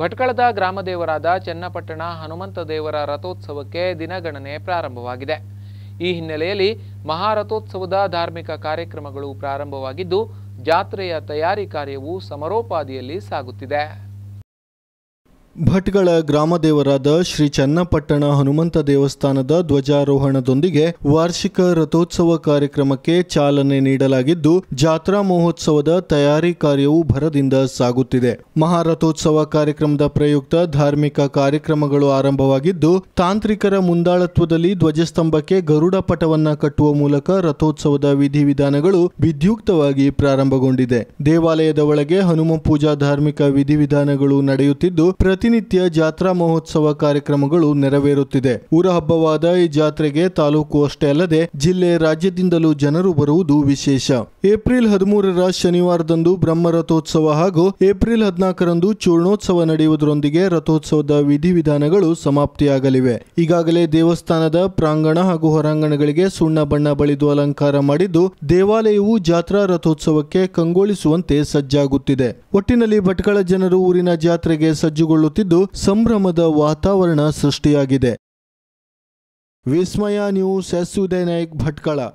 ಭಟ್ಕಳದ ಗ್ರಾಮದೇವರಾದ ಚನ್ನಪಟ್ಟಣ ಹನುಮಂತ ದೇವರ ರಥೋತ್ಸವಕ್ಕೆ ದಿನಗಣನೆ ಪ್ರಾರಂಭವಾಗಿದೆ ಈ ಹಿನ್ನೆಲೆಯಲ್ಲಿ ಮಹಾರಥೋತ್ಸವದ ಧಾರ್ಮಿಕ ಕಾರ್ಯಕ್ರಮಗಳು ಪ್ರಾರಂಭವಾಗಿದ್ದು ಜಾತ್ರೆಯ ತಯಾರಿ ಕಾರ್ಯವು ಸಮರೋಪಾದಿಯಲ್ಲಿ ಸಾಗುತ್ತಿದೆ ಭಟ್ಗಳ ಗ್ರಾಮದೇವರಾದ ಶ್ರೀ ಚನ್ನಪಟ್ಟಣ ಹನುಮಂತ ದೇವಸ್ಥಾನದ ಧ್ವಜಾರೋಹಣದೊಂದಿಗೆ ವಾರ್ಷಿಕ ರಥೋತ್ಸವ ಕಾರ್ಯಕ್ರಮಕ್ಕೆ ಚಾಲನೆ ನೀಡಲಾಗಿದ್ದು ಜಾತ್ರಾ ಮಹೋತ್ಸವದ ತಯಾರಿ ಕಾರ್ಯವು ಭರದಿಂದ ಸಾಗುತ್ತಿದೆ ಮಹಾರಥೋತ್ಸವ ಕಾರ್ಯಕ್ರಮದ ಪ್ರಯುಕ್ತ ಧಾರ್ಮಿಕ ಕಾರ್ಯಕ್ರಮಗಳು ಆರಂಭವಾಗಿದ್ದು ತಾಂತ್ರಿಕರ ಮುಂದಾಳತ್ವದಲ್ಲಿ ಧ್ವಜಸ್ತಂಭಕ್ಕೆ ಗರುಡ ಪಟವನ್ನ ಕಟ್ಟುವ ಮೂಲಕ ರಥೋತ್ಸವದ ವಿಧಿವಿಧಾನಗಳು ವಿದ್ಯುಕ್ತವಾಗಿ ಪ್ರಾರಂಭಗೊಂಡಿದೆ ದೇವಾಲಯದ ಒಳಗೆ ಹನುಮ ಪೂಜಾ ಧಾರ್ಮಿಕ ವಿಧಿವಿಧಾನಗಳು ನಡೆಯುತ್ತಿದ್ದು ಪ್ರತಿ ಪ್ರತಿನಿತ್ಯ ಜಾತ್ರಾ ಮಹೋತ್ಸವ ಕಾರ್ಯಕ್ರಮಗಳು ನೆರವೇರುತ್ತಿದೆ ಊರ ಹಬ್ಬವಾದ ಈ ಜಾತ್ರೆಗೆ ತಾಲೂಕು ಅಷ್ಟೇ ಅಲ್ಲದೆ ಜಿಲ್ಲೆ ರಾಜ್ಯದಿಂದಲೂ ಜನರು ಬರುವುದು ವಿಶೇಷ ಏಪ್ರಿಲ್ ಹದಿಮೂರರ ಶನಿವಾರದಂದು ಬ್ರಹ್ಮ ರಥೋತ್ಸವ ಹಾಗೂ ಏಪ್ರಿಲ್ ಹದಿನಾಲ್ಕರಂದು ಚೂರ್ಣೋತ್ಸವ ನಡೆಯುವುದರೊಂದಿಗೆ ರಥೋತ್ಸವದ ವಿಧಿವಿಧಾನಗಳು ಸಮಾಪ್ತಿಯಾಗಲಿವೆ ಈಗಾಗಲೇ ದೇವಸ್ಥಾನದ ಪ್ರಾಂಗಣ ಹಾಗೂ ಹೊರಾಂಗಣಗಳಿಗೆ ಸುಣ್ಣ ಬಣ್ಣ ಬಳಿದು ಅಲಂಕಾರ ಮಾಡಿದ್ದು ದೇವಾಲಯವು ಜಾತ್ರಾ ರಥೋತ್ಸವಕ್ಕೆ ಕಂಗೊಳಿಸುವಂತೆ ಸಜ್ಜಾಗುತ್ತಿದೆ ಒಟ್ಟಿನಲ್ಲಿ ಭಟ್ಕಳ ಜನರು ಊರಿನ ಜಾತ್ರೆಗೆ ಸಜ್ಜುಗೊಳ್ಳುತ್ತಿದ್ದು ಸಂಭ್ರಮದ ವಾತಾವರಣ ಸೃಷ್ಟಿಯಾಗಿದೆ ವಿಸ್ಮಯ ನ್ಯೂಸ್ ಎಸ್ ಉದಯ್ ಭಟ್ಕಳ